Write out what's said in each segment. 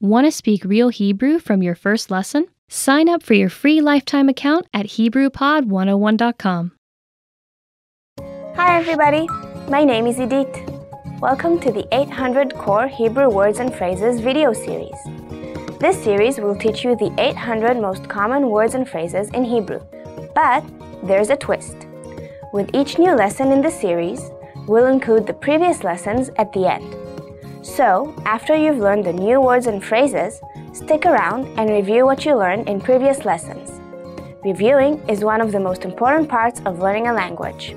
Want to speak real Hebrew from your first lesson? Sign up for your free lifetime account at HebrewPod101.com. Hi, everybody. My name is Edith. Welcome to the 800 Core Hebrew Words and Phrases video series. This series will teach you the 800 most common words and phrases in Hebrew. But there's a twist. With each new lesson in the series, we'll include the previous lessons at the end. So, after you've learned the new words and phrases, stick around and review what you learned in previous lessons. Reviewing is one of the most important parts of learning a language.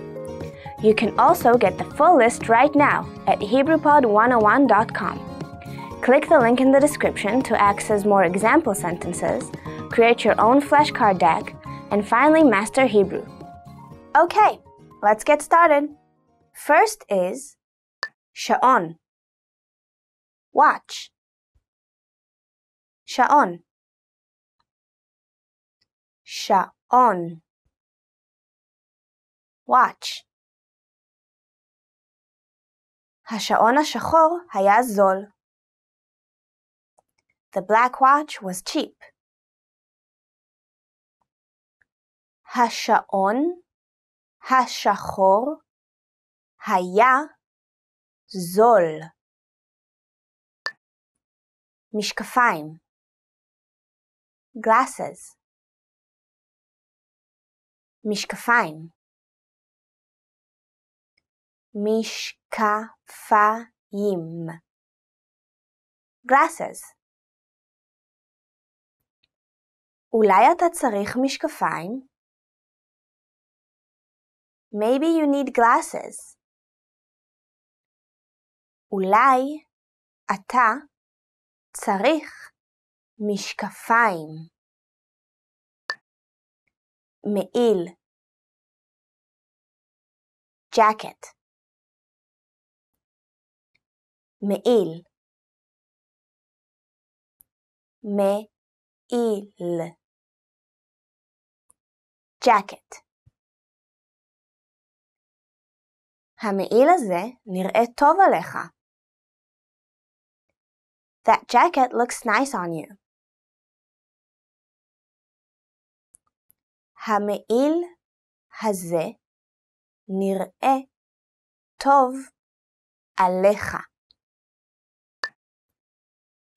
You can also get the full list right now at HebrewPod101.com. Click the link in the description to access more example sentences, create your own flashcard deck, and finally master Hebrew. Okay, let's get started. First is Sha'on watch. Sha'on. Sha'on. Watch. השעון השחור היה The black watch was cheap. Hasha'on השחור היה משקפיים glasses משקפיים משקפיים glasses אולי אתה צריך משקפיים? Maybe you need glasses. אולי אתה צריך משקפיים. מעיל. ג'קט מעיל. מעיל. ג'קט המעיל הזה נראה טוב עליך. That jacket looks nice on you. Hamil haze nir'e tov alecha.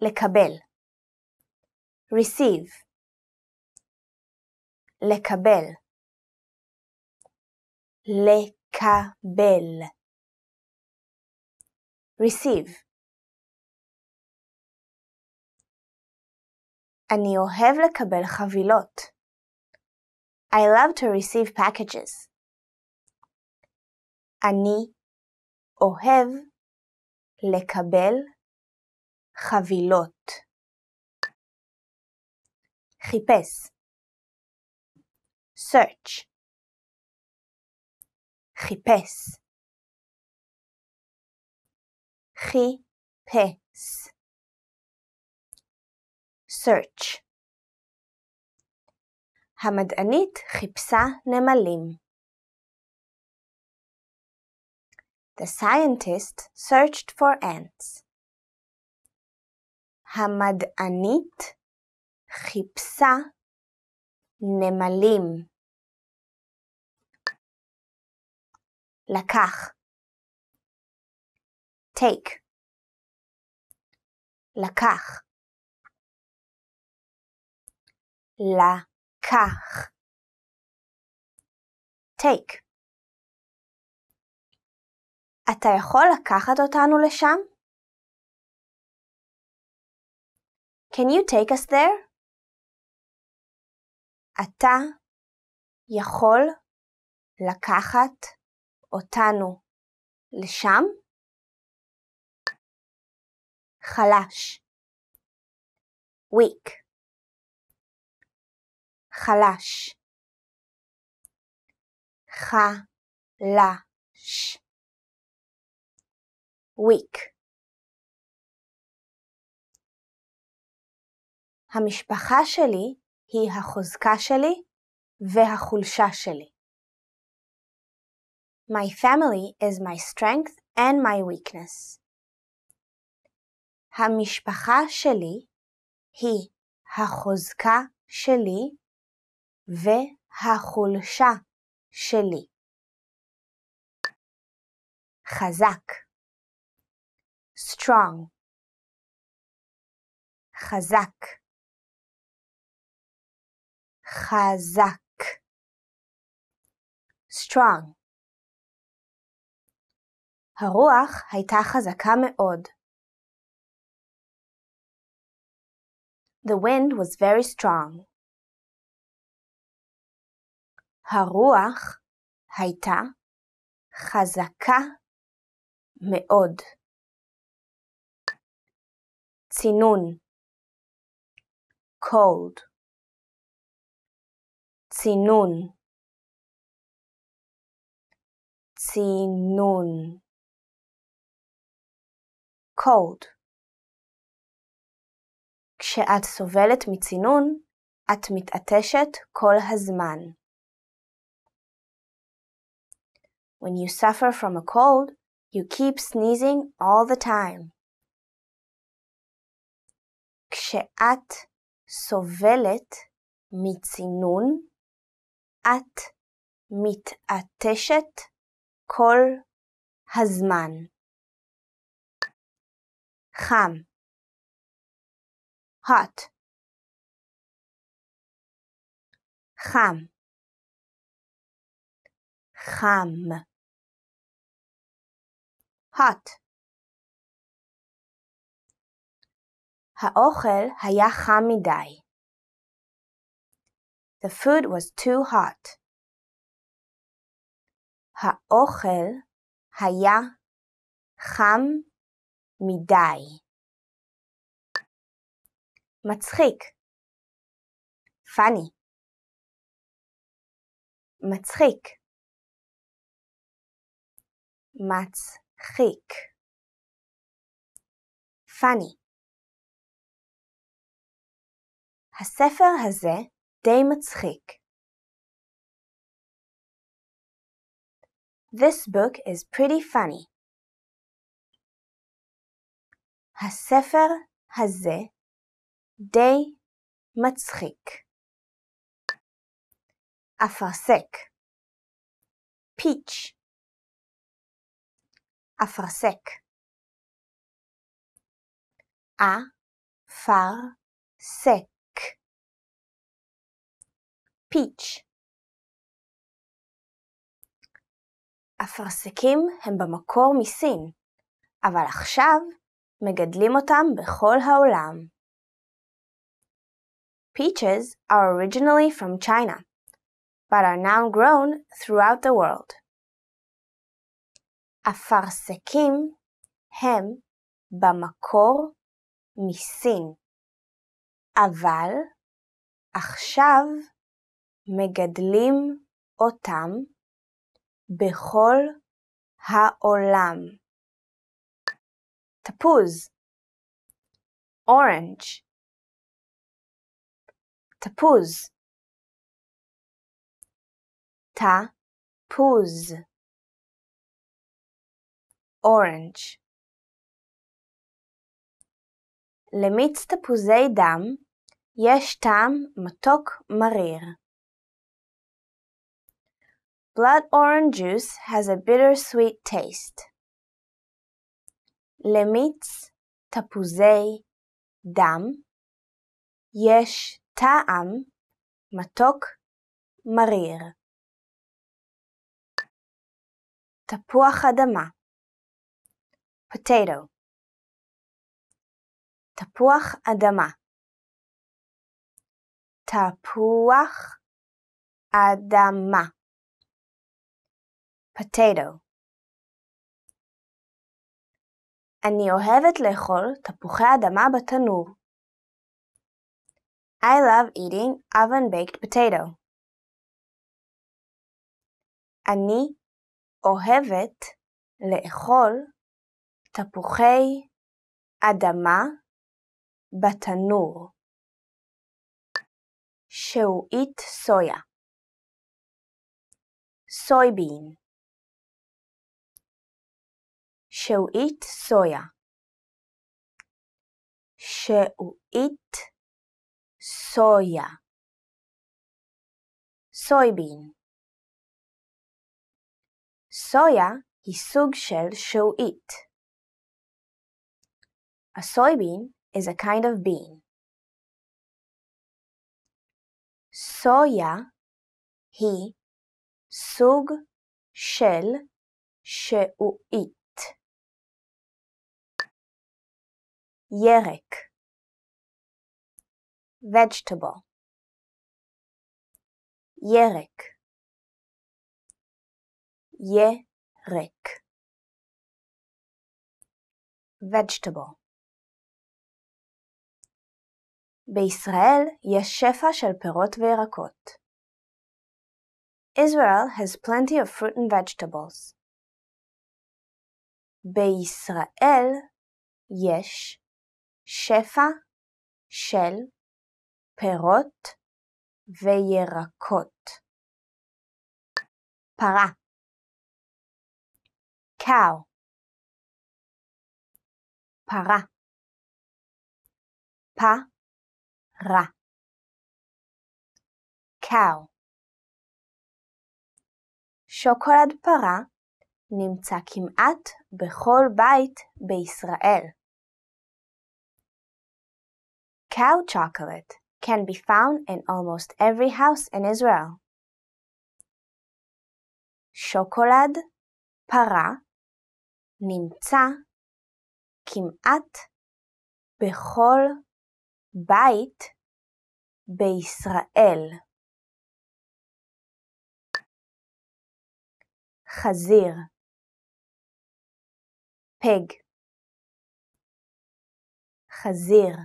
Lekabel. Receive. Lekabel. Lekabel. Receive. אני אוהב לקבל חבילות. I love to receive packages. אני אוהב לקבל חבילות. חיפש search חיפש חיפש search. המדענית חיפשה נמלים. The scientist searched for ants. המדענית חיפשה נמלים. לקח take לקח la car. take. אתה יכול לקחת אותנו לשם? Can you take us there? אתה יכול לקחת אותנו לשם? חלש. weak. חלש, חלש, weak. המשפחה שלי היא החוזקה שלי והחולשה שלי. My family is my strength and my weakness. המשפחה שלי היא החוזקה שלי והחולשה שלי. חזק strong חזק חזק strong הרוח הייתה חזקה מאוד. The wind was very strong. הרוח הייתה חזקה מאוד. צינון cold צינון צינון cold כשאת סובלת מצינון, את מתעטשת כל הזמן. When you suffer from a cold, you keep sneezing all the time. Ksheat sovelet mitzinun at mitateshet kol hazman. חם hot חם חם hot. האוכל היה חם מדי. The food was too hot. האוכל היה חם מדי. מצחיק. funny. מצחיק. מצ Gek. Fanny. הספר הזה די מצחיק. This book is pretty funny. הספר הזה די מצחיק. אפרסק. פיץ' אפרסק. אפרסק. פיץ'. אפרסקים הם במקור מסין, אבל עכשיו מגדלים אותם בכל העולם. Peaches are originally from China, but are now grown throughout the world. אפרסקים הם במקור מסין, אבל עכשיו מגדלים אותם בכל העולם. תפוז אורנג' תפוז תפוז orange. למיץ תפוזי דם יש טעם מתוק מריר. Blood orange juice has a bittersweet taste. למיץ תפוזי דם יש טעם מתוק מריר. תפוח אדמה potato תפוח אדמה תפוח אדמה potato אני אוהבת לאכול תפוחי אדמה בתנור. I love eating oven-baked potato. אני אוהבת לאכול תפוחי אדמה בתנור, שעועית סויה, סויבין, שעועית סויה, שעועית סויה, סויבין. סויה היא סוג של שעועית. A soybean is a kind of bean. Soya היא shell, של it. Yerek. vegetable Yerek. Yerek. vegetable בישראל יש שפע של פירות וירקות. Israel has plenty of fruit and vegetables. בישראל יש שפע של פירות וירקות. פרה cow פרה pa ra cow שוקולד פרה נמצא כמעט בכל בית בישראל. Cow chocolate can be found in almost every house in Israel. שוקולד פרה נמצא כמעט בכל בית בישראל. חזיר פג חזיר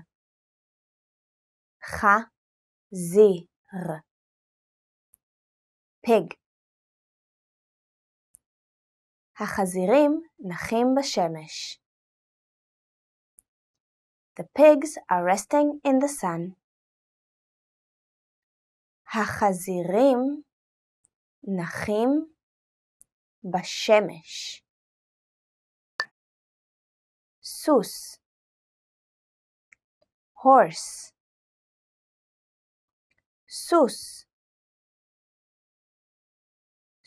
חזיר פג החזירים נחים בשמש. The pigs are resting in the sun. החזירים נחים בשמש. סוס horse סוס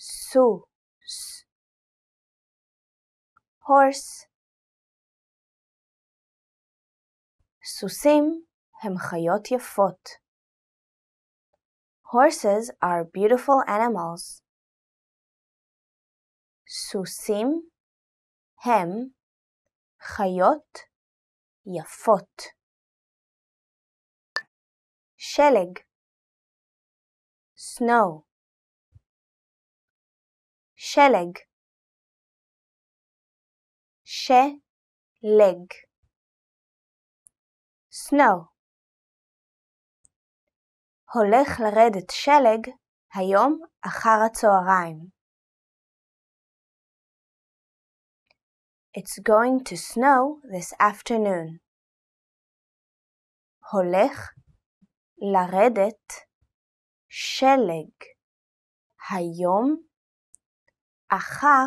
sus, horse סוסים הם חיות יפות. Horses are beautiful animals. סוסים הם חיות יפות. שלג snow שלג שלג snow. הולך לרדת שלג היום אחר הצהריים. It's going to snow this afternoon. הולך לרדת שלג היום אחר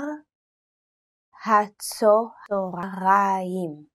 הצהריים.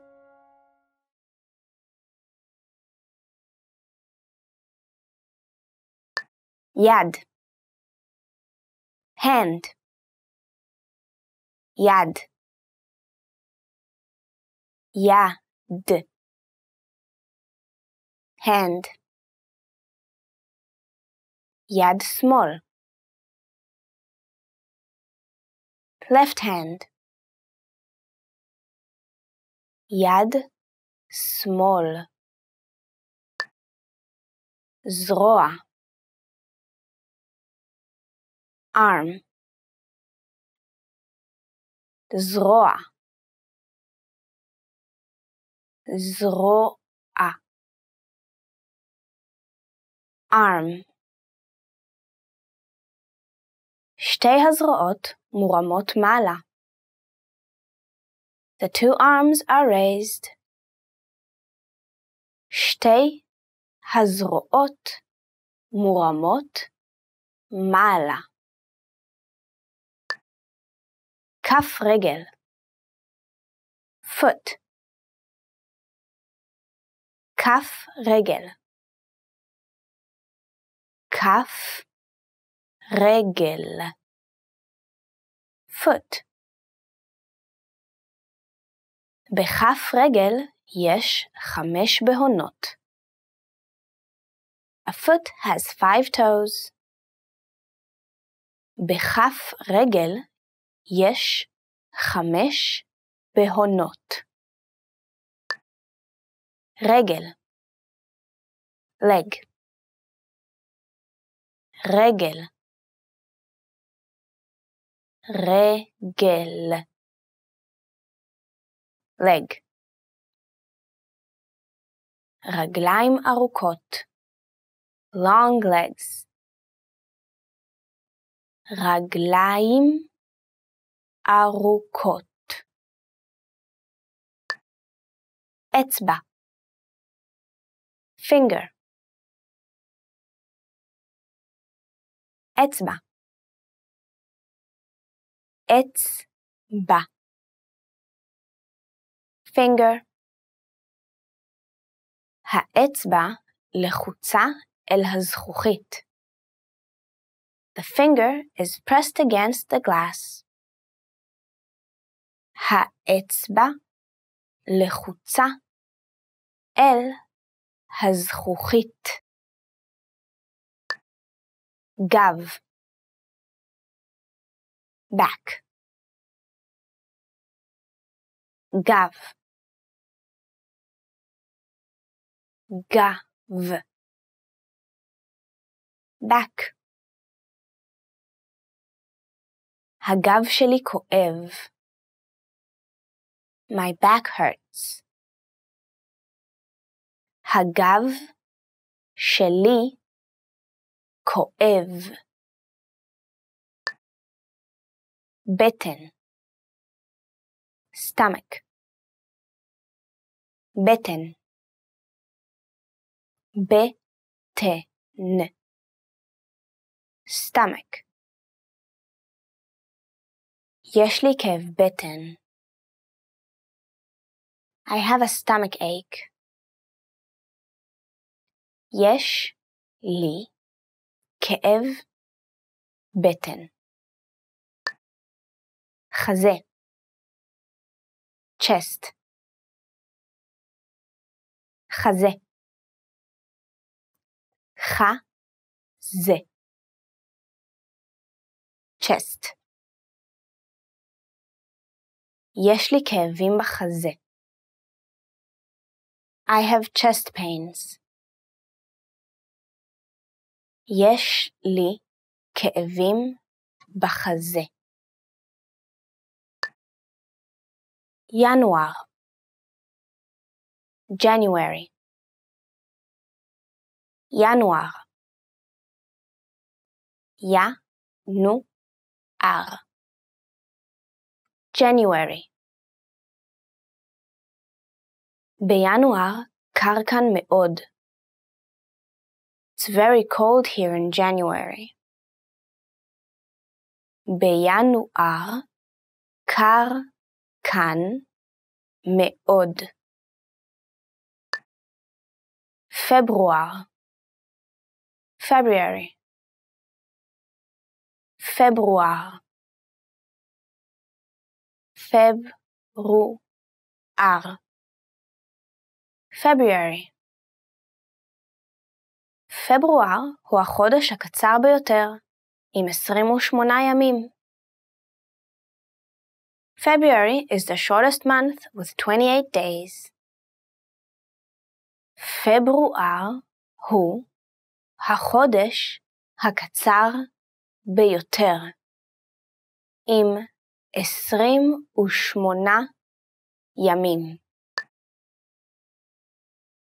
Yad. Hand. Yad. Yad. Hand. Yad small. Left hand. Yad small. Zroa. arm. Zroa. Zroa. Arm. Shtei hazroot muramot mala. The two arms are raised. Shtei hazroot muramot mala. כף רגל foot כף רגל כף רגל foot בכף רגל יש חמש בהונות. A foot has five toes. בכף רגל יש חמש בהונות. רגל לג רגל רגל לג רגליים ארוכות long legs רגליים ארוכות. אצבע finger אצבע אצבע finger האצבע לחוצה אל הזכוכית. The finger is pressed against the glass. האצבע לחוצה אל הזכוכית. גב back גב גב back הגב שלי כואב. My back hurts. Hagav Sheli Koev Beten Stomach Beten Beten Stomach Yeshli Kev Beten, beten. I have a stomach ache. יש לי כאב בטן. חזה. chest. חזה. חזה. chest. יש לי כאבים בחזה. I have chest pains. יש לי כאבים בחזה. January. January ינואר ינואר January בינואר קר כאן מאוד. It's very cold here in January. בינואר קר כאן מאוד. פברואר February פברואר פברואר February פברואר הוא החודש הקצר ביותר, עם 28 ימים. February is the shortest month with 28 days. פברואר הוא החודש הקצר ביותר, עם 28 ימים.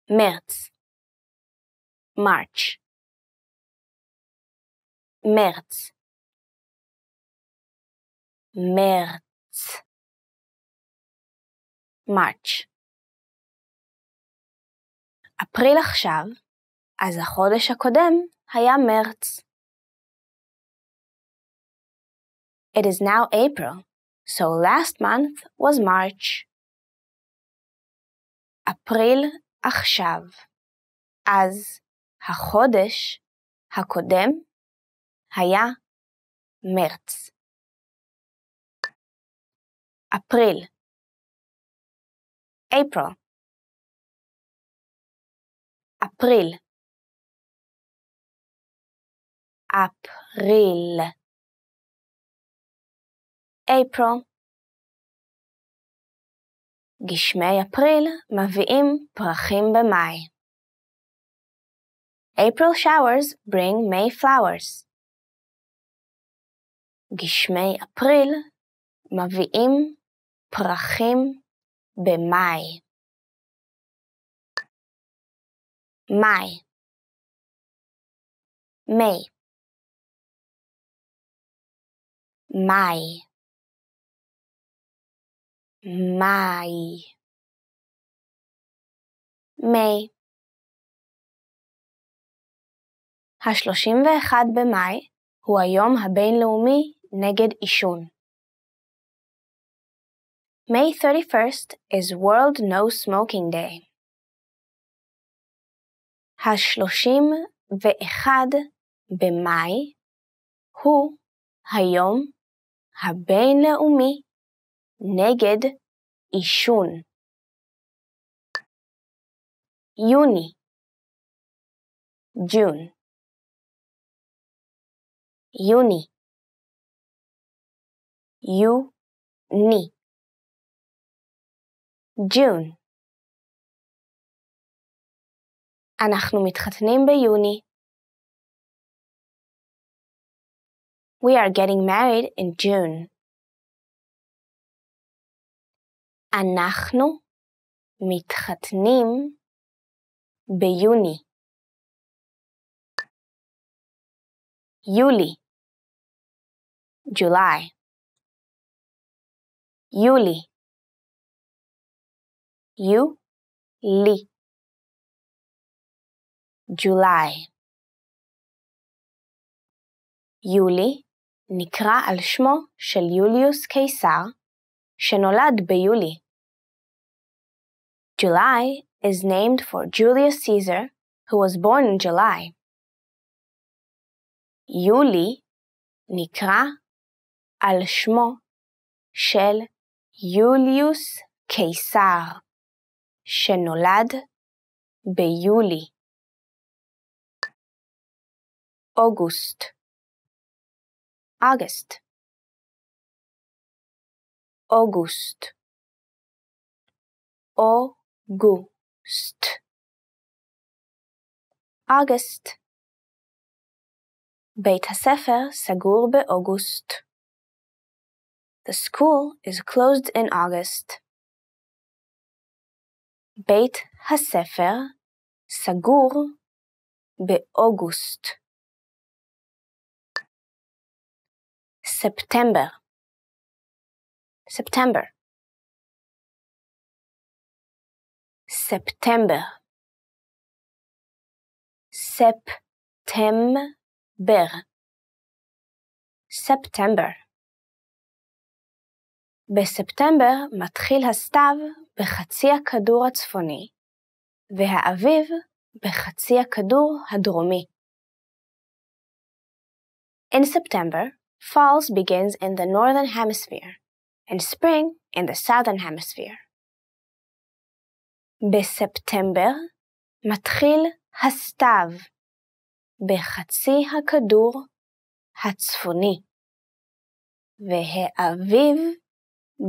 März March März März March אפריל עכשיו, אז החודש הקודם היה מרץ. It is now April, so last month was March. אפריל עכשיו. אז החודש הקודם היה מרץ. אפריל April אפריל אפריל April גשמי אפריל מביאים פרחים במאי. April showers bring May flowers. גשמי אפריל מביאים פרחים במאי. מאי. מיי. מאי. Mai. מיי. ה-31 במאי הוא היום הבינלאומי נגד עישון. May 31st is World No Smoking Day. ה-31 במאי הוא היום הבינלאומי נגד עישון. יוני June Uni U Ni June אנחנו מתחתנים ביוני. We are getting married in June. אנחנו מתחתנים ביוני. יולי ג'ולי, יולי יו לי ג'ולי. יולי נקרא על שמו של יוליוס קיסר, שנולד ביולי. July is named for Julius Caesar, who was born in July. Yuli nikra al shmo shel Julius Caesar, shenolad beyuli. August. August. August. August ghost. August. Beit Sefer Sagur be August. The school is closed in August. Beit Hasefer Sagur be August. September. September. September. September. September. בספטמבר מתחיל הסתיו בחצי הכדור הצפוני, והאביב בחצי הכדור הדרומי. In September, falls begins in the northern hemisphere, and spring in the southern hemisphere. בספטמבר מתחיל הסתיו בחצי הכדור הצפוני, והאביב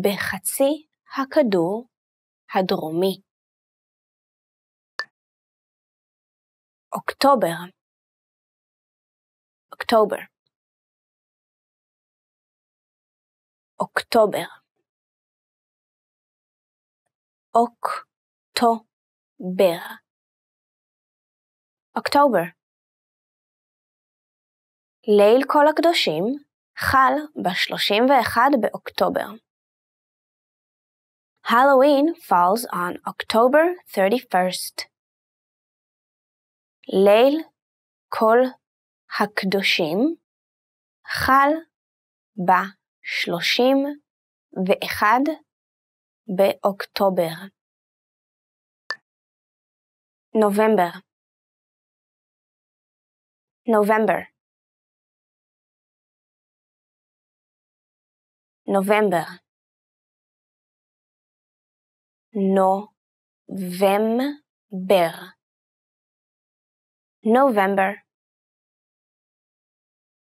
בחצי הכדור הדרומי. אוקטובר אוקטובר אוקטובר אוק October. October. ליל כל הקדושים חל ב-31 באוקטובר. Halloween falls on October 31st. ליל כל הקדושים חל ב-31 באוקטובר. November November November November November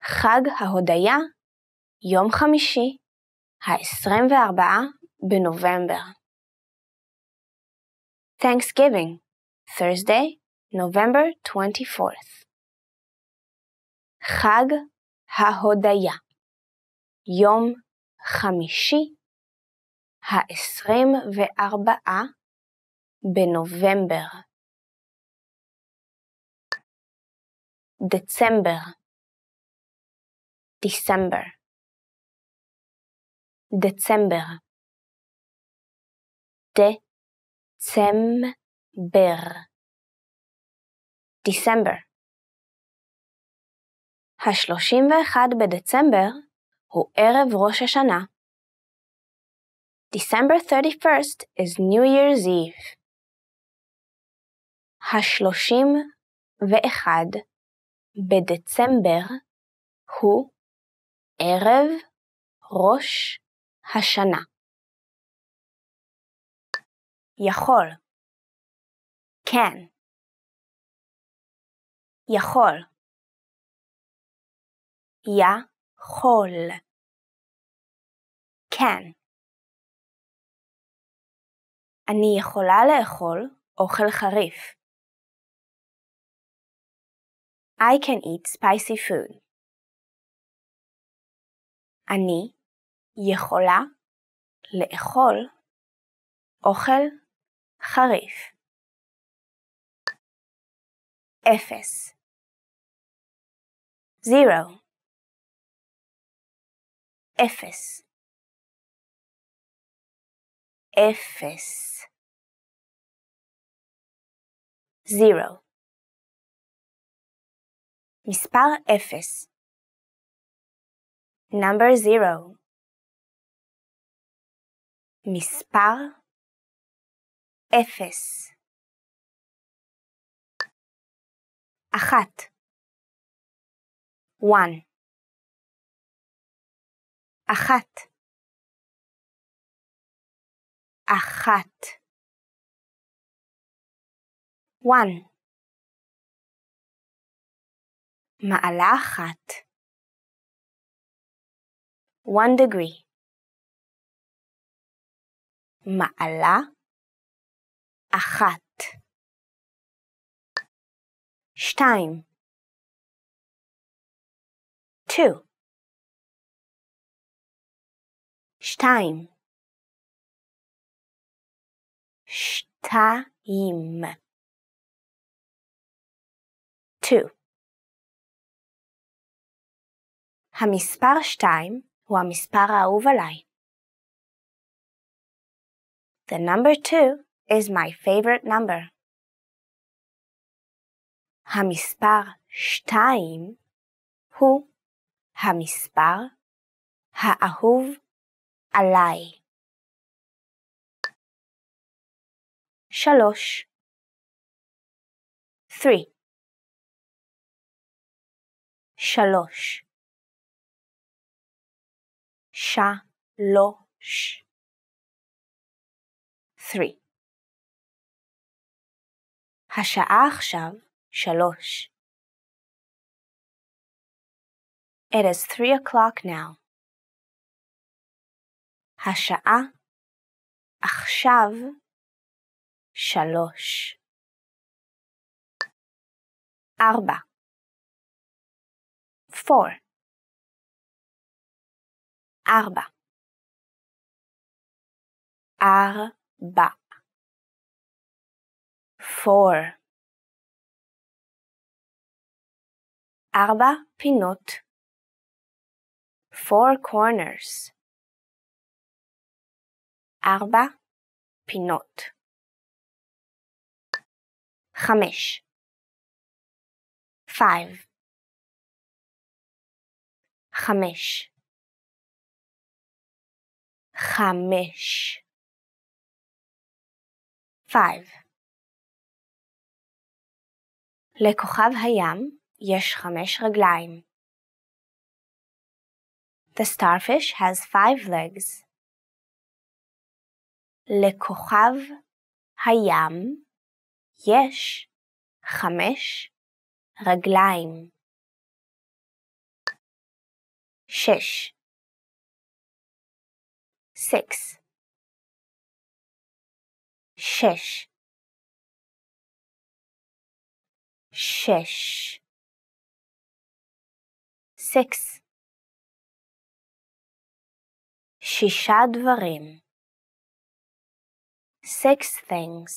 חג ההודיה, יום חמישי, ה-24 בנובמבר. Thanksgiving Thursday, November 24th. Chag ההודיה, יום חמישי, העשרים וארבעה בנובמבר. דצמבר, דיסמבר, דצמבר, דצמבר. ber דיסמבר ה-31 בדצמבר הוא ערב ראש השנה. December 31st is New Year's Eve. ה-31 בדצמבר הוא ערב ראש השנה. יכול כן. יכול. יכול. כן. אני יכולה לאכול אוכל חריף. I can eat spicy food. אני יכולה לאכול אוכל חריף. FS Zero. Efes. Efes. Zero. Mispar FS Number zero. Mispar Efes. Efes. אחת. one. אחת. אחת. one. מעלה אחת. one degree. מעלה אחת. Stein. Two. Stein. Stein. Two. המספר שתיים הוא המספר האהוב עליי. The number two is my favorite number. המספר 2 הוא המספר האהוב עליי. 3 3 3 השעה עכשיו Shalosh. It is three o'clock now. Hasha'a Achshav Shalosh. Arba. Four. Arba. Arba. Four. ארבע פינות. Four corners. ארבע פינות. חמש. Five. חמש. חמש. Five. לכוכב הים יש חמש רגליים. The starfish has five legs. לכוכב הים יש חמש רגליים. שש. Six. שש. שש six. Shisha dvarim. Six things.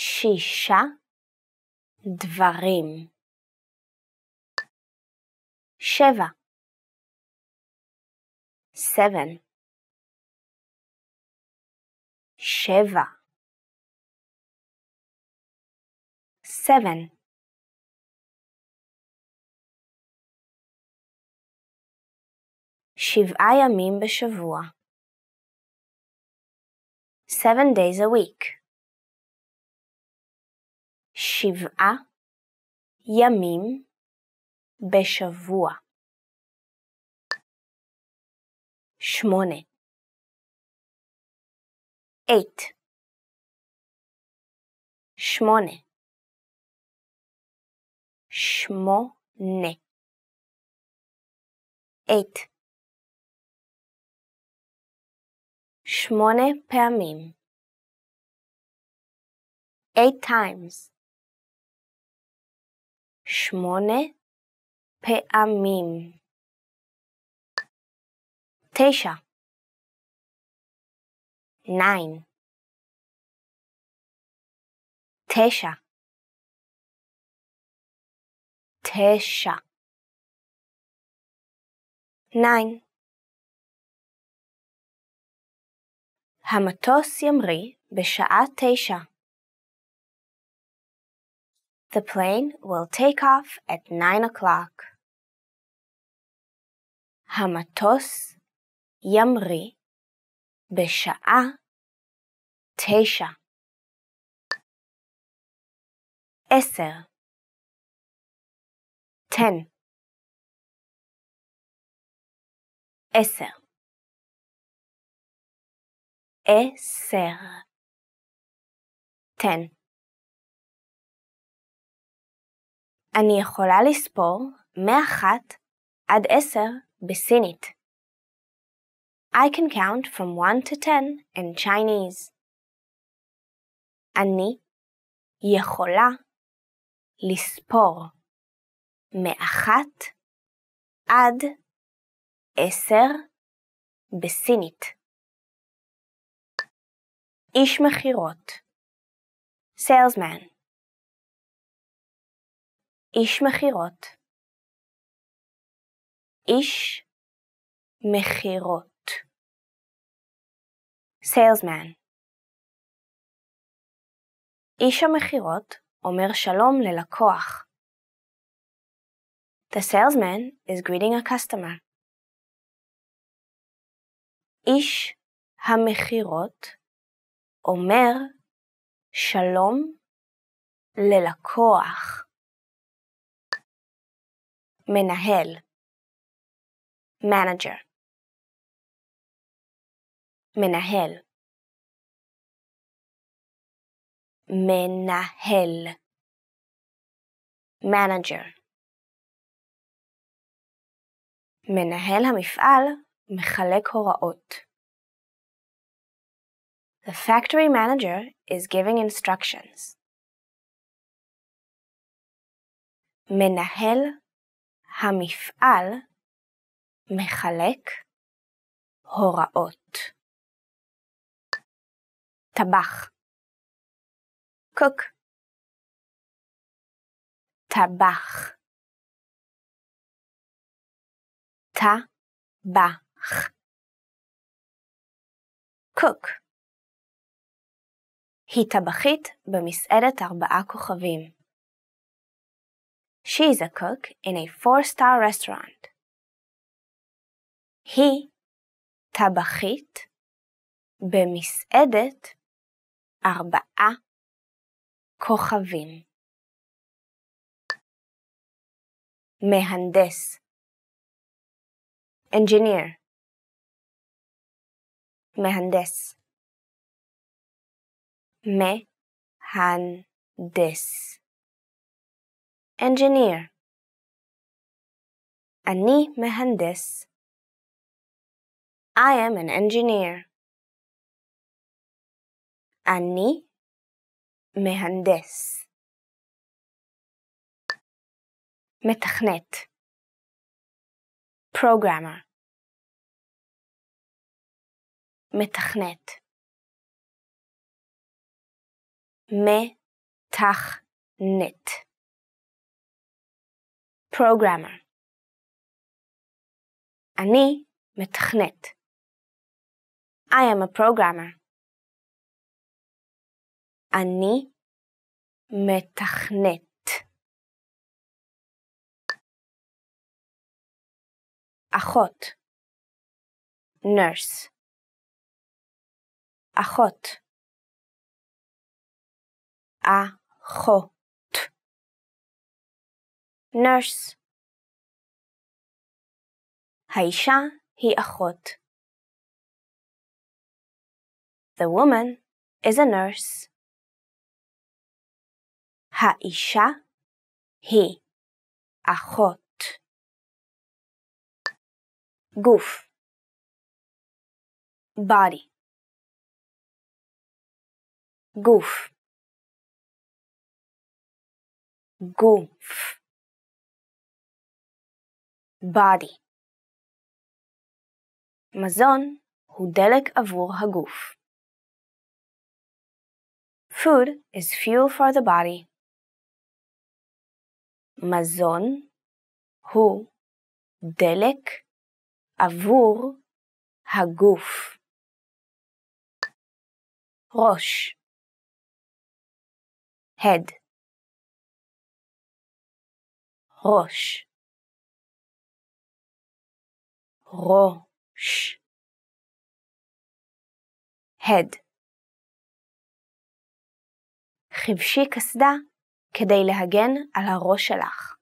Shisha dvarim. Sheva. Seven. Sheva. Seven. שבעה ימים בשבוע. 7 days a week. שבעה ימים בשבוע. שמונה. אייט. שמונה. שמונה. eight. Shmone peamim. Eight times. Shmone peamim. Tesha. Nine. Tesha. Tesha. Nine. המטוס ימריא בשעה תשע. The plane will take off at 9 o'clock. המטוס ימריא בשעה תשע. עשר. ten. עשר. Esser. ten. אני יכולה לספור מאחת עד עשר בסינית. I can count from 1 to 10 in Chinese. אני יכולה לספור מאחת עד עשר בסינית. איש מכירות סיילסמן איש מכירות איש מכירות סיילסמן איש המכירות אומר שלום ללקוח. The salesman is greeting a customer. איש המכירות אומר שלום ללקוח. מנהל מנג'ר, מנהל מנהל מנג'ר. מנהל המפעל מחלק הוראות The factory manager is giving instructions. מנהל המפעל מחלק הוראות. Tabach cook טבח טבח cook היא טבחית במסעדת ארבעה כוכבים. She is a cook in a four-star restaurant. היא טבחית במסעדת ארבעה כוכבים. מהנדס Engineer מהנדס Me, mehandis engineer ani mehandis i am an engineer ani mehandis metakhnet programmer metakhnet מתכנת. פרוגרמר אני מתכנת. I am a programmer. אני מתכנת. אחות nurse אחות a hot nurse haisha hi achot the woman is a nurse haisha hi achot goof body goof Goof. Body. Mazon הוא דלק עבור הגוף. Food is fuel for the body. מזון הוא דלק עבור הגוף. ראש Head roche roche head חבשי קסדה כדי להגן על הראש שלך.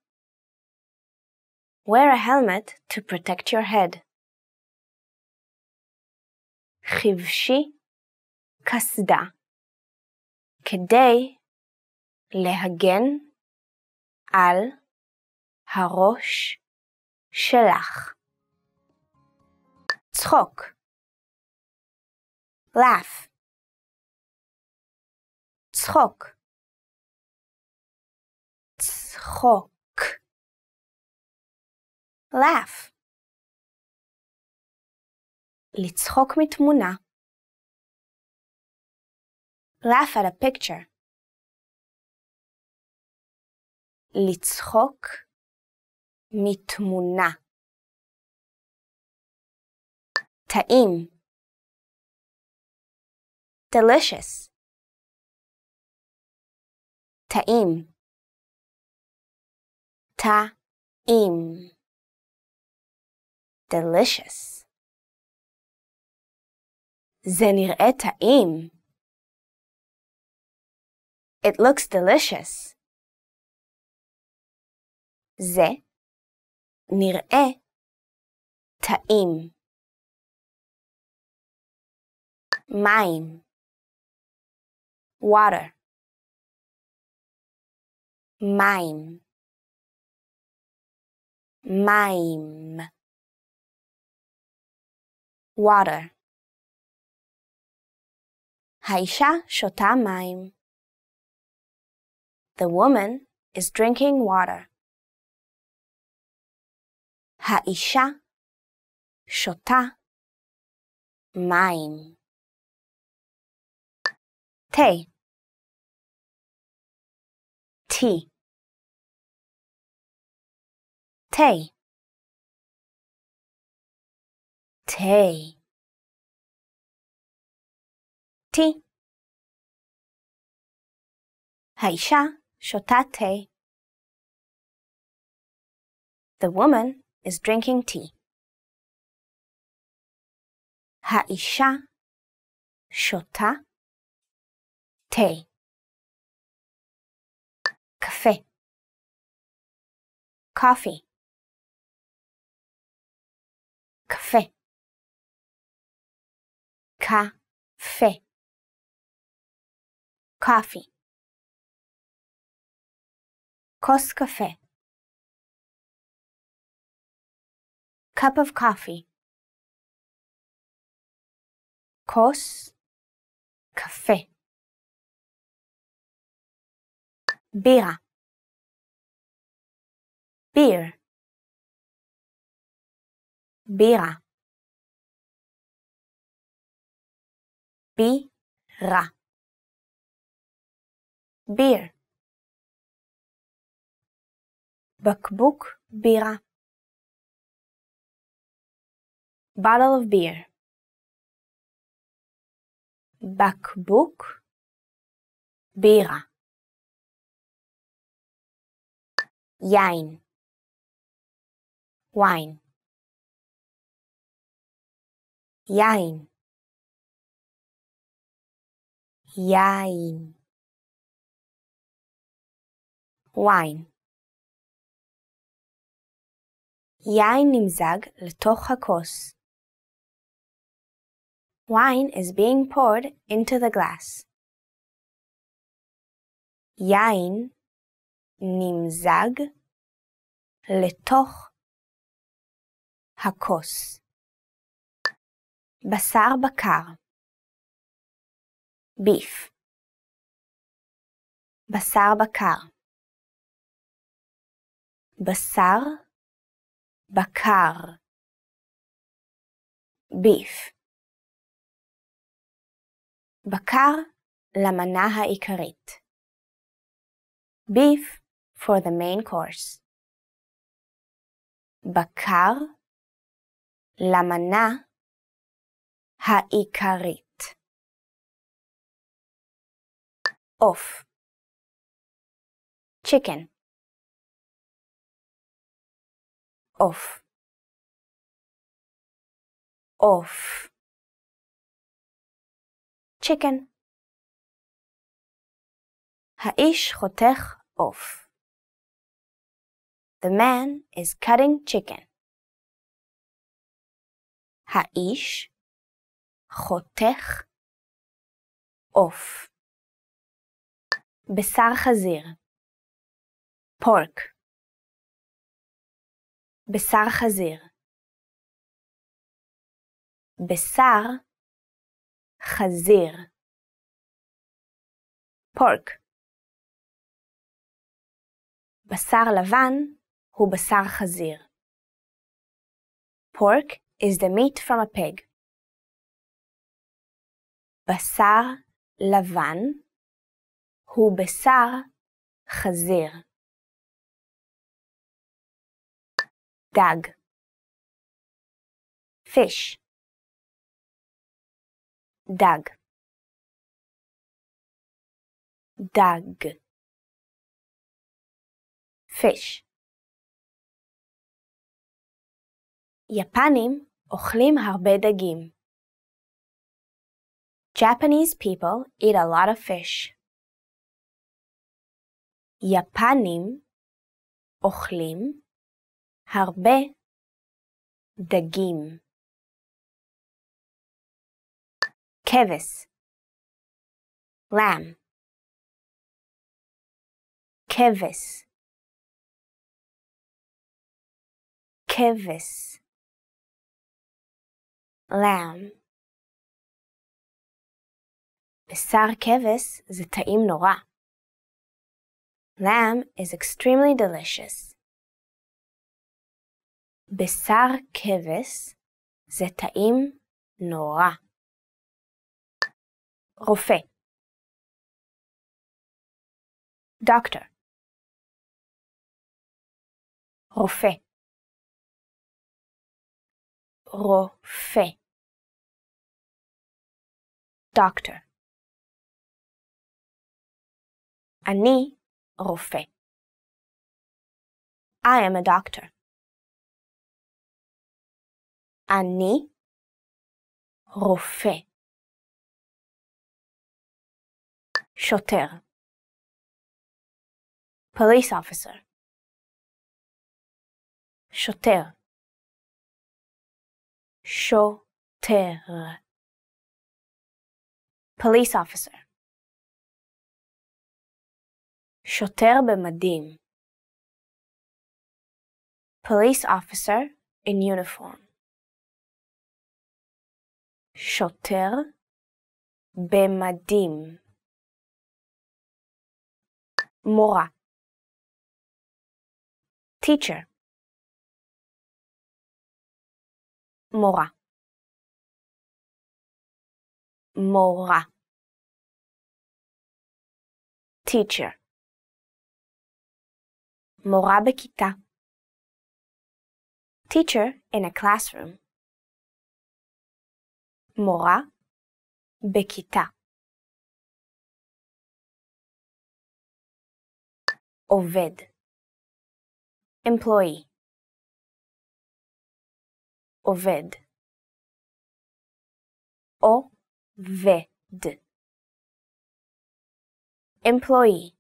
Wear a helmet to protect your head. חבשי קסדה כדי להגן על הראש שלך. צחוק. laugh. צחוק. צחוק. laugh. לצחוק מתמונה. laugh at a picture. לצחוק mitmuna ta'im delicious ta'im ta'im delicious זה נראה טעים. It looks delicious. זה נראה טעים. מים water mime mime water האישה שותה מים. The woman is drinking water. האישה שותה מים. תה tea. Tay. Tay. Tea. האישה שותה תה. The woman is drinking tea. Haisha shota tea. Cafe. Coffee. Cafe. Cafe. Coffee. Coscafe. cup of coffee. Cos, café. Bira, beer. Bira. Bira. Beer. Bakbuk bira. bottle of beer. Bakbuk, Bira. Yain, wine. Yain, yain, wine. יין נמזג לתוך הכוס. Wine is being poured into the glass. Yain nimzag letoch hakos. Basar bakar. Beef. Basar bakar. Basar bakar. Beef. בקר למנה העיקרית. Beef for the main course. בקר למנה העיקרית. עוף. Chicken. עוף. עוף chicken. Ha'ish chotech of. The man is cutting chicken. Ha'ish chotech of. Besar chazir. Pork. Besar chazir. Besar خزير pork בשר לבן הוא בשר חזיר. Pork is the meat from a pig. בשר לבן הוא בשר חזיר. דג fish Dag. Dag. Fish. Japanim ochlim harbe dagim. Japanese people eat a lot of fish. Japanim ochlim harbe dagim. Kevis Lamb Kevis Kevis Lamb Besar Kevis Zitaim Nora Lamb is extremely delicious. Besar Kevis Zetaim Noah refait. Doctor. Refait. Refait. Doctor. Annie refait. I am a doctor. Annie refait. שוטר police officer שוטר שוטר police officer שוטר במדים police officer in uniform שוטר במדים Mora. Teacher. Mora. Mora. Teacher. Mora בכיתה. Teacher in a classroom. Mora bequita. עובד employee עובד עובד employee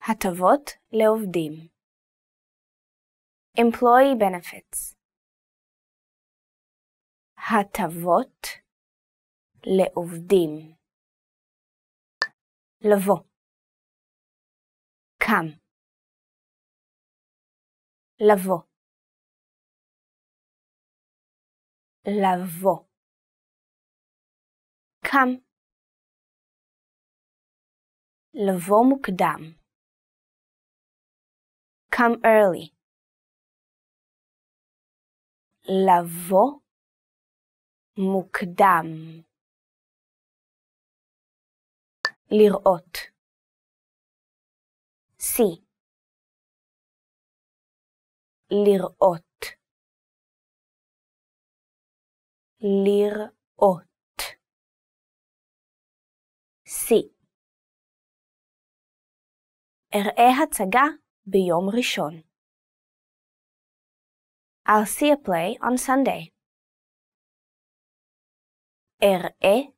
הטבות לעובדים employee benefits הטבות לעובדים לבוא קם. לבוא. לבוא. קם. לבוא מוקדם. come early. לבוא מוקדם. לראות. C. לראות לראות C. אראה הצגה ביום ראשון. I'll see a play on Sunday. אראה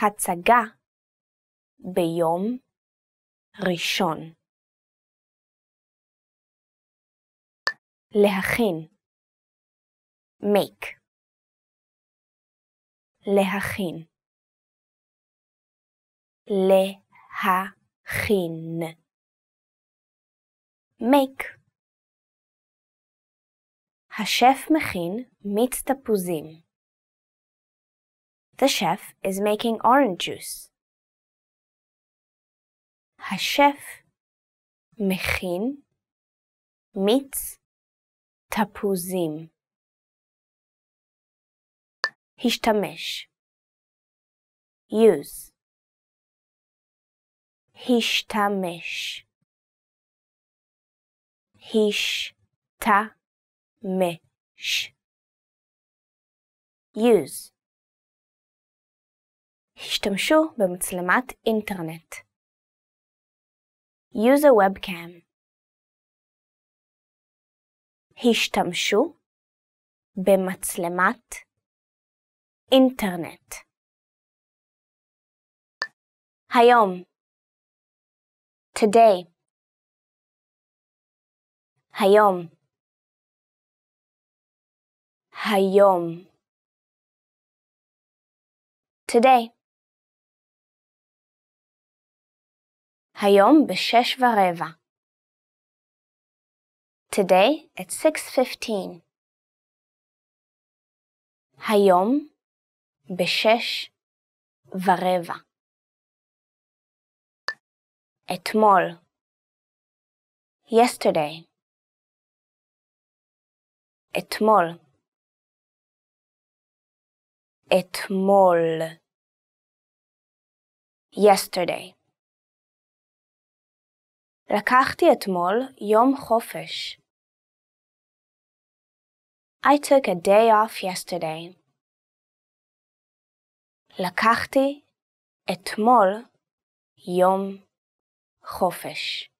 הצגה ביום ראשון. להכין make להכין להכין make השף מכין מיץ תפוזים. The chef is making orange juice. השף מכין מיץ תפוזים. השתמש use השתמש השתמש use השתמשו במצלמת אינטרנט. Use a webcam. השתמשו במצלמת אינטרנט. היום today היום היום today היום בשש ורבע. Today at 6.15. היום בשש ורבע. אתמול. Yesterday. אתמול. אתמול. Yesterday. לקחתי אתמול יום חופש. I took a day off yesterday. לקחתי אתמול יום חופש.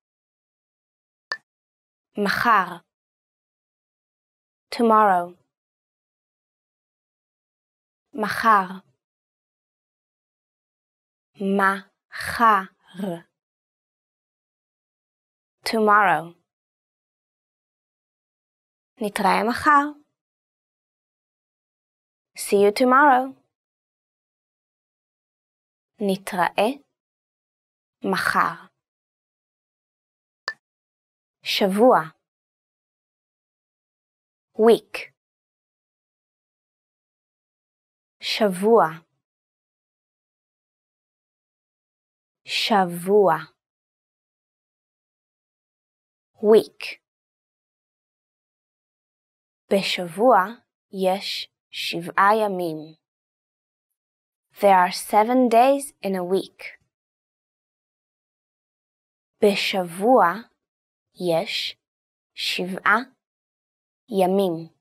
מחר tomorrow מחר מחר tomorrow. 你再来吗？好. See you tomorrow. 你再来吗？好. شبوع. Week. شبوع. شبوع week. בשבוע יש שבעה ימים. There are seven days in a week. בשבוע יש שבעה ימים.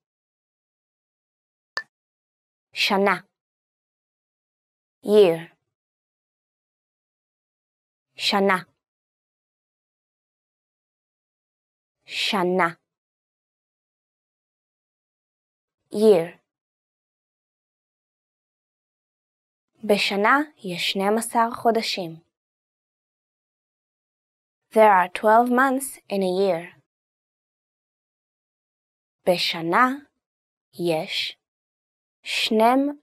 שנה year שנה Shana. Year. בשנה יש 12 חודשים. There are 12 months in a year. בשנה יש 12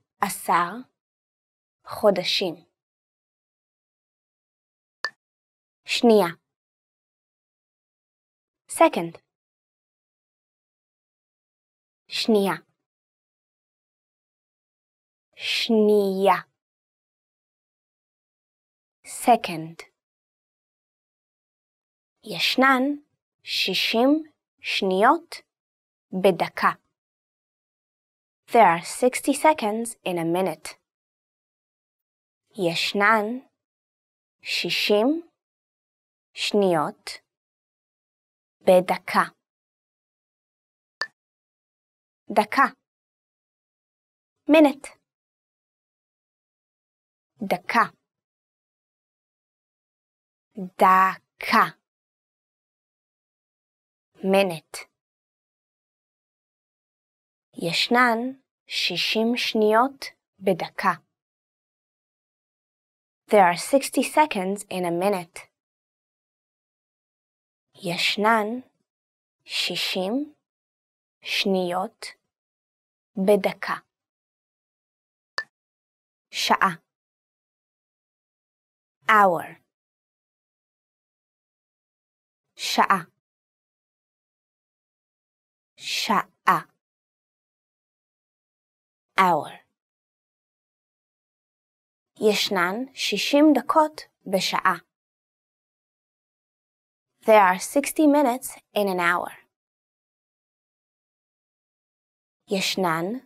חודשים. שנייה second. Schnia. Schnia. Second. Yeshnan shishim shniot bedaka. There are sixty seconds in a minute. Yeshnan shishim shniot בדקה. דקה. מינט. דקה. דקה. מינט. ישנן 60 שניות בדקה. There are 60 seconds in a minute. ישנן 60 שניות בדקה. שעה hour שעה שעה hour ישנן 60 דקות בשעה. There are 60 minutes in an hour. Yeshnan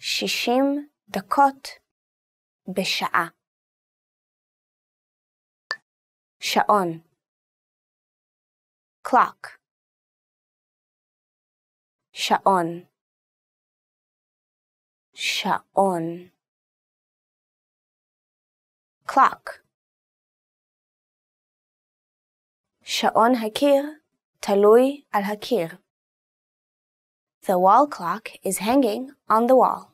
shishim dakot b'sha'a. shon clock. shon Sha'on clock. Sha'on Hakir Talui Al Hakir. The wall clock is hanging on the wall.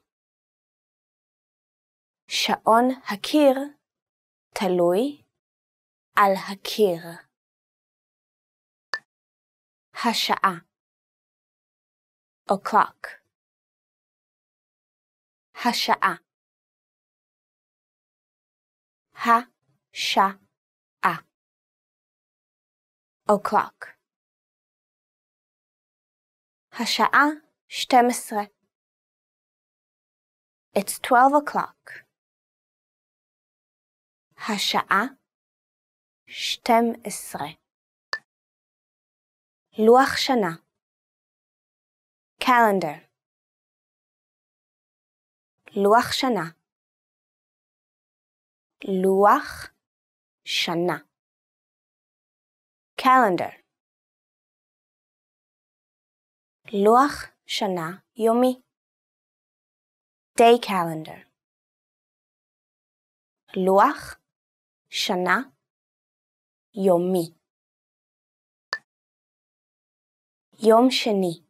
Sha'on Hakir Talui Al Hakir. Hasha'a O'clock. Hasha'a. Ha-sha'a o'clock. Hasha'a shtemisre. It's twelve o'clock. Hasha'a shtemisre. Luach shana. Calendar. Luach shana. Luach shana calendar. Luach Shana Yomi. Day calendar. Luach Shana Yomi. Yom Sheni.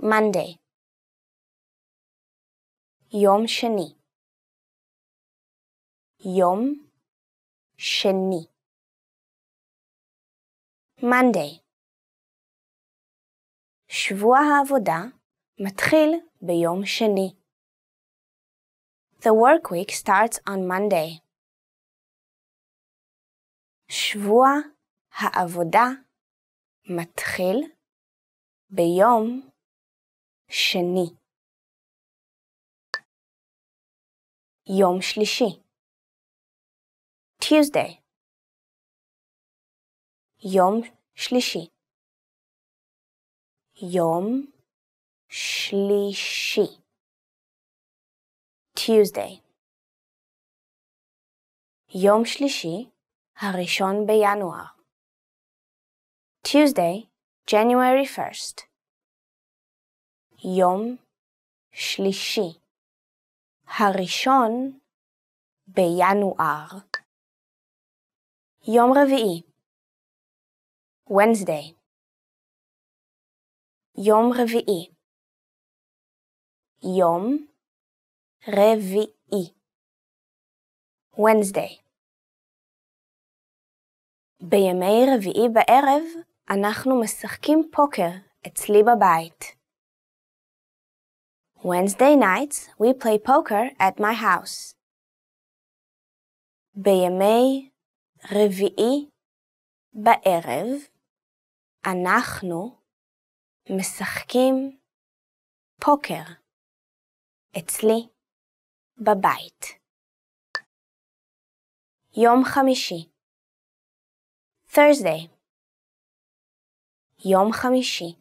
Monday. Yom Sheni. Yom Sheni. Monday. שבוע העבודה מתחיל ביום שני. The work week starts on Monday. שבוע העבודה מתחיל ביום שני. יום שלישי. Tuesday. יום שלישי. יום שלישי. Tuesday. יום שלישי, הראשון בינואר. Tuesday, January 1st. יום שלישי. הראשון בינואר. יום רביעי. Wednesday. יום רביעי. יום רביעי. Wednesday. בימי רביעי בערב אנחנו משחקים פוקר אצלי בבית. Wednesday nights we play poker at my house. בימי רביעי בערב אנחנו משחקים פוקר אצלי בבית. יום חמישי Thursday יום חמישי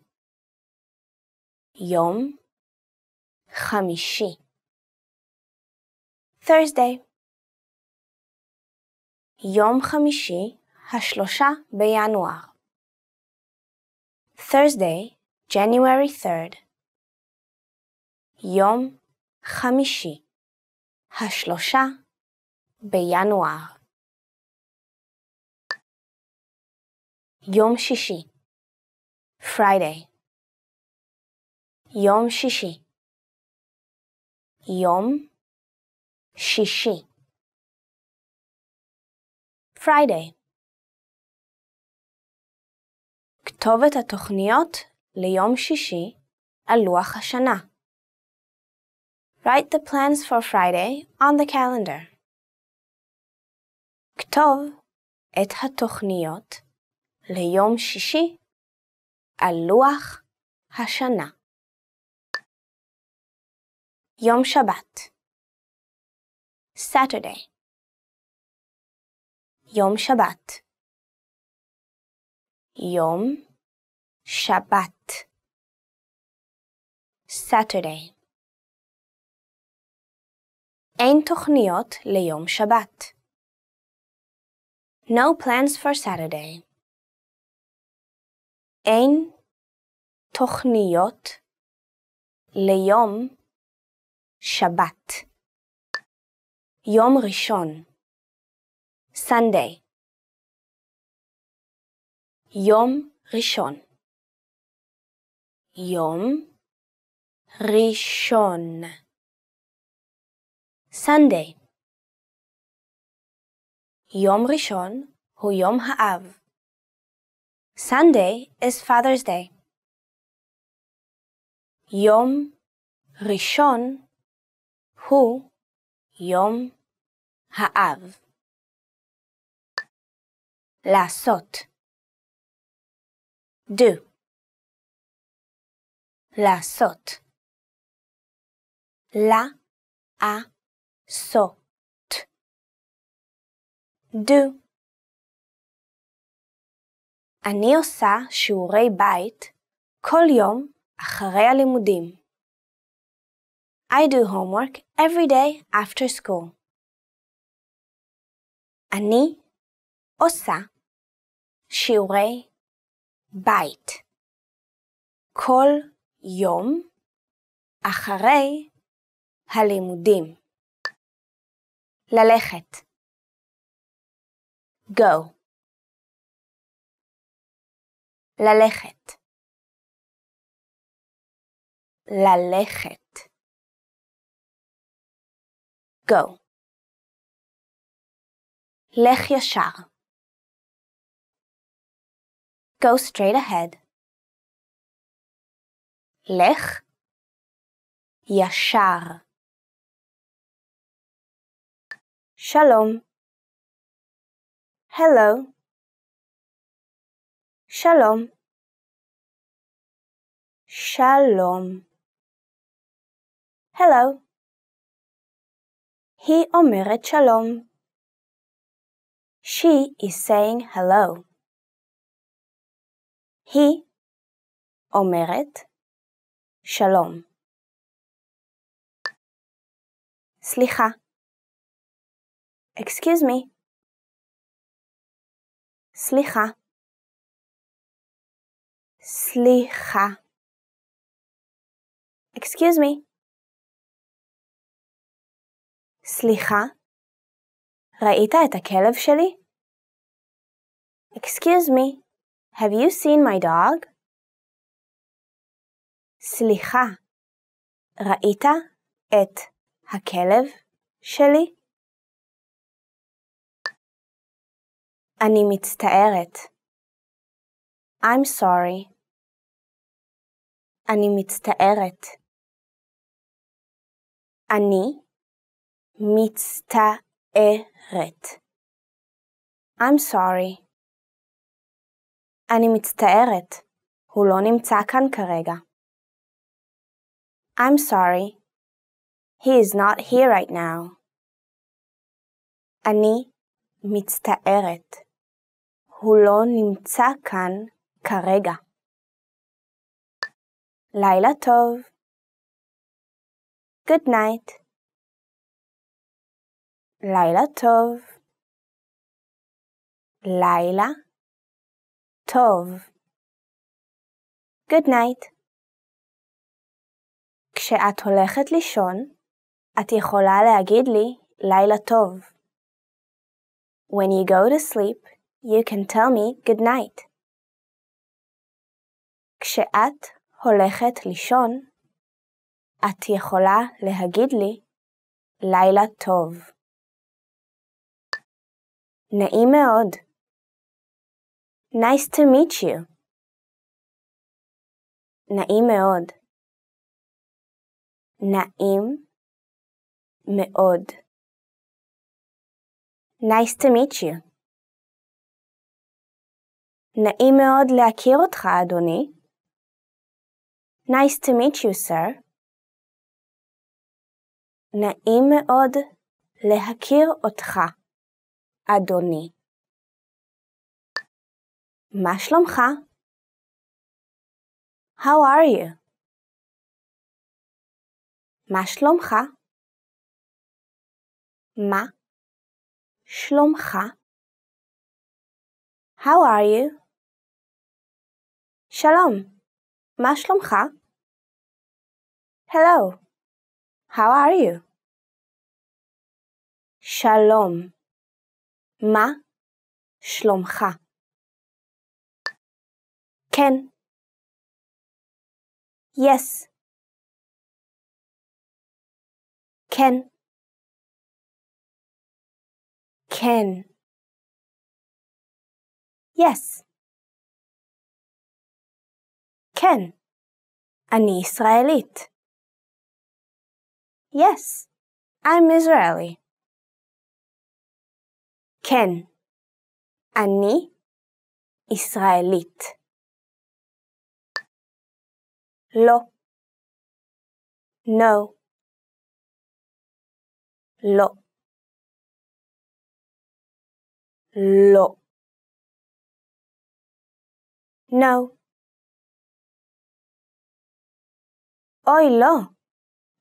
יום חמישי Thursday יום חמישי, השלושה בינואר Thursday, January 3rd. Yom Hamishi. Hashlosha Beyanuar. Yom Shishi. Friday. Yom Shishi. Yom Shishi. Friday. כתובת התוכניות ליום שישי על לוח השנה. Write the plans for Friday on the calendar. כתוב את התוכניות ליום שישי על לוח השנה. יום שבת Saturday יום שבת Yom Shabbat Saturday Ein tochniot le Yom Shabbat No plans for Saturday Ein tochniot le Yom Shabbat Yom Rishon Sunday Yom Rishon. Yom Rishon. Sunday. Yom Rishon hu Yom Ha'av. Sunday is Father's Day. Yom Rishon hu Yom Ha'av. sot do לעשות לעשות do אני עושה שיעורי בית כל יום אחרי הלימודים. I do homework every day after school. אני עושה שיעורי בית. כל יום אחרי הלימודים. ללכת. go. ללכת. ללכת. go. לך ישר. Go straight ahead. Lech Yashar. Shalom. Hello. Shalom. Shalom. Hello. He אומרת shalom. She is saying hello. היא אומרת שלום. סליחה. אקסקיוז מי. סליחה. סליחה. אקסקיוז מי. סליחה, ראית את הכלב שלי? אקסקיוז מי. Have you seen my dog? Slicha. Raita et hakelev sheli? Ani mitztaeret. I'm sorry. Ani mitztaeret. Ani mitztaeret. I'm sorry. אני מצטערת, הוא לא נמצא כאן כרגע. I'm sorry. He is not here right now. אני מצטערת. הוא לא נמצא כאן כרגע. לילה טוב. Good night. לילה טוב. לילה טוב. Good night. כשאת הולכת לישון, את יכולה להגיד לי לילה טוב. When you go to sleep, you can tell me good night. כשאת הולכת לישון, את יכולה להגיד לי לילה טוב. נעים מאוד. Nice to meet you. נעים מאוד. נעים מאוד. Nice to meet you. נעים מאוד להכיר אותך, אדוני. Nice to meet you, sir. נעים מאוד להכיר אותך, אדוני. מה שלומך? How are you? מה שלומך? מה שלומך? How are you? שלום, מה שלומך? Hello, how are you? שלום, מה שלומך? can. Yes. Can. Can. Yes. Can. Ani Israelit. Yes. I'm Israeli. Can. Ani Israelit lo no lo lo no אוי לא,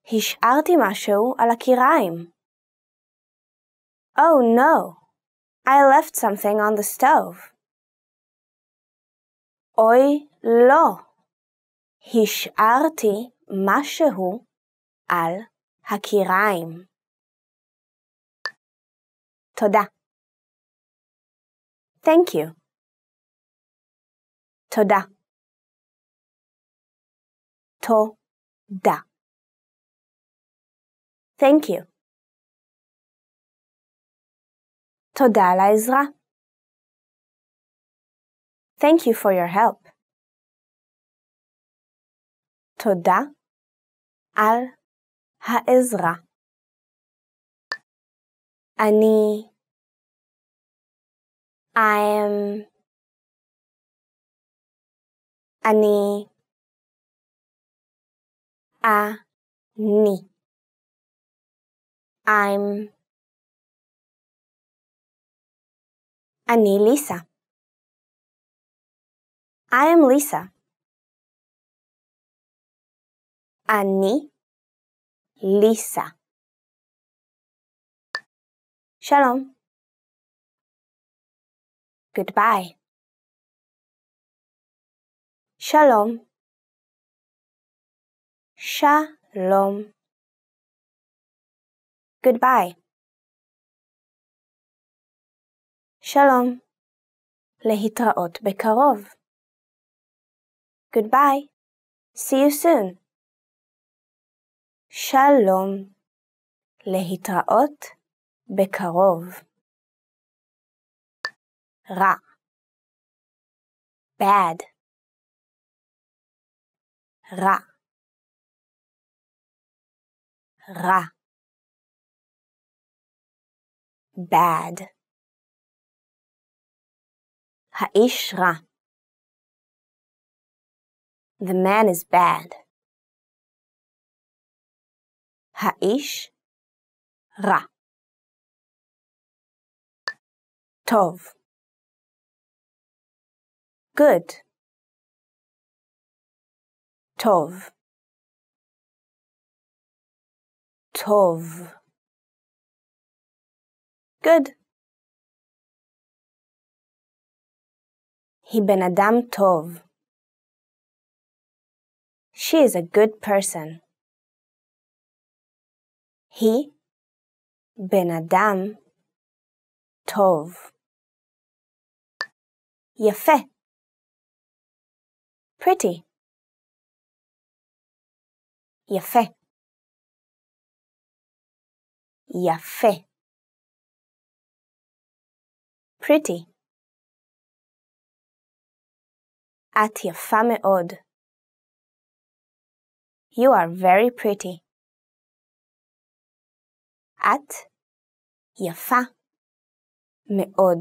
השארתי משהו על הקיריים. Oh no, I left something on the stove. Oi, lo. השארתי משהו על הקיריים. תודה. Thank you. תודה. תודה. Thank you. תודה על העזרה. Thank you for your help. Hoda al Haezra. Ani. I am. Ani. A. Ni. I'm. Ani Lisa. I am Lisa. Anni Lisa Shalom Goodbye Shalom Shalom Goodbye Shalom Lehitraot Bekarov Goodbye See you soon שלום. להתראות בקרוב. רע. bad. רע. רע. bad. האיש רע. The man is bad. האיש רע. טוב. Good. טוב. טוב. Good. היא בן אדם טוב. She is a good person he ben adam tov yafe pretty yafe yafe pretty at yafame od you are very pretty את יפה מאוד.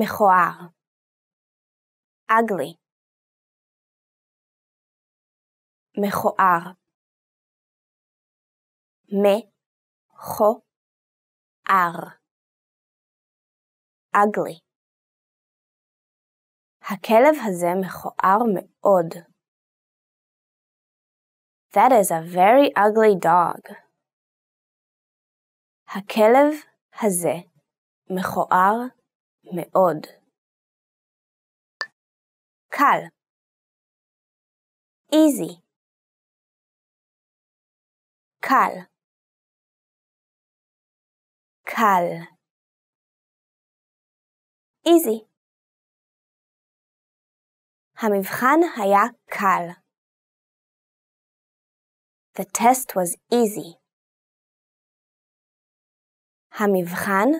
מכוער. ugly. מכוער. מכוער. ugly. הכלב הזה מכוער מאוד. That is a very ugly dog. הכלב הזה מכוער מאוד. קל איזי קל קל איזי המבחן היה קל. The test was easy. המבחן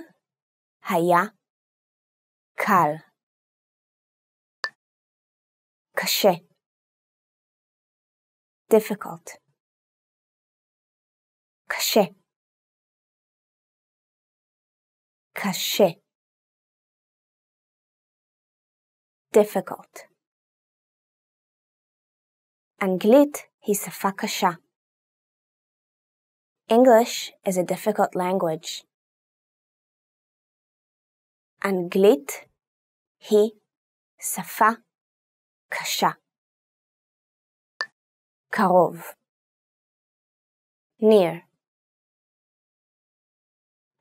היה קל. קשה. difficult. קשה. קשה. difficult. אנגלית היא שפה קשה. English is a difficult language. אנגלית היא שפה קשה. קרוב. near.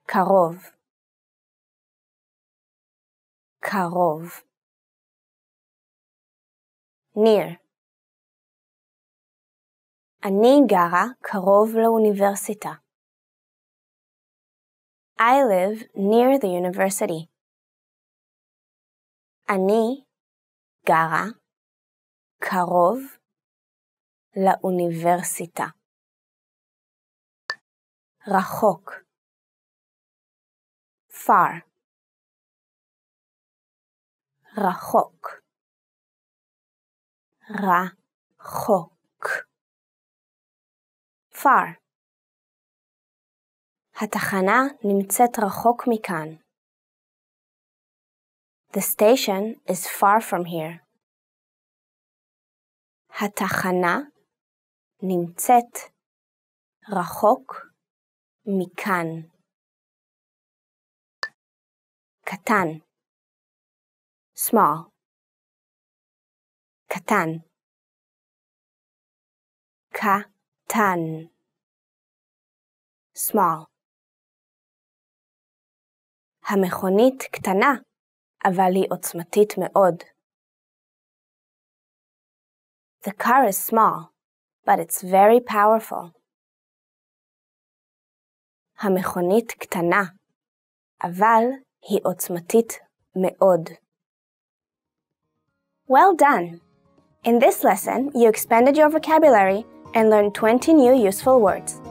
קרוב. קרוב. near. אני גרה קרוב לאוניברסיטה. I live near the university. אני גרה קרוב לאוניברסיטה. רחוק far רחוק רחוק far התחנה נמצאת רחוק מכאן. The station is far from here. Hatachana nimzet rachok mikan. Katan. Small. Katan. Katan. Small. המכונית katan. אבל היא עוצמתית מאוד. The car is small, but it's very powerful. המכונית קטנה, אבל היא עוצמתית מאוד. Well done! In this lesson, you expanded your vocabulary and learned 20 new useful words.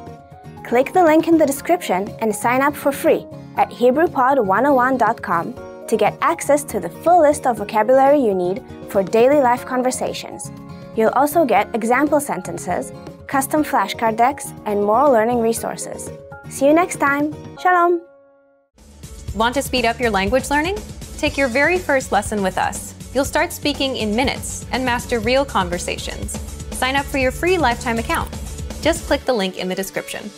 Click the link in the description and sign up for free at HebrewPod101.com to get access to the full list of vocabulary you need for daily life conversations. You'll also get example sentences, custom flashcard decks, and more learning resources. See you next time. Shalom. Want to speed up your language learning? Take your very first lesson with us. You'll start speaking in minutes and master real conversations. Sign up for your free lifetime account. Just click the link in the description.